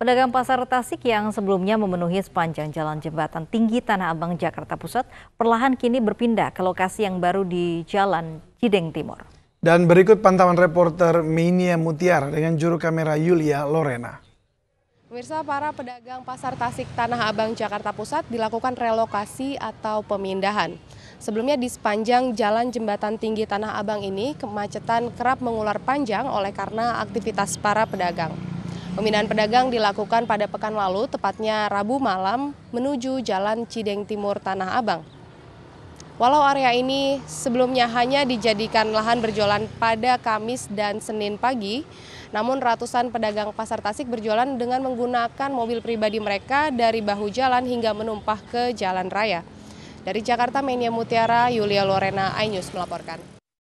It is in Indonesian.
Pedagang pasar Tasik yang sebelumnya memenuhi sepanjang jalan jembatan tinggi Tanah Abang Jakarta Pusat perlahan kini berpindah ke lokasi yang baru di Jalan Cideng Timur. Dan berikut pantauan reporter Minia Mutiara dengan juru kamera Yulia Lorena. Pemirsa, para pedagang pasar Tasik Tanah Abang Jakarta Pusat dilakukan relokasi atau pemindahan. Sebelumnya di sepanjang jalan jembatan tinggi Tanah Abang ini, kemacetan kerap mengular panjang oleh karena aktivitas para pedagang. Pemindahan pedagang dilakukan pada pekan lalu, tepatnya Rabu malam menuju Jalan Cideng Timur Tanah Abang. Walau area ini sebelumnya hanya dijadikan lahan berjualan pada Kamis dan Senin pagi, namun ratusan pedagang pasar Tasik berjualan dengan menggunakan mobil pribadi mereka dari bahu jalan hingga menumpah ke jalan raya. Dari Jakarta, Menia Mutiara, Yulia Lorena, iNews melaporkan.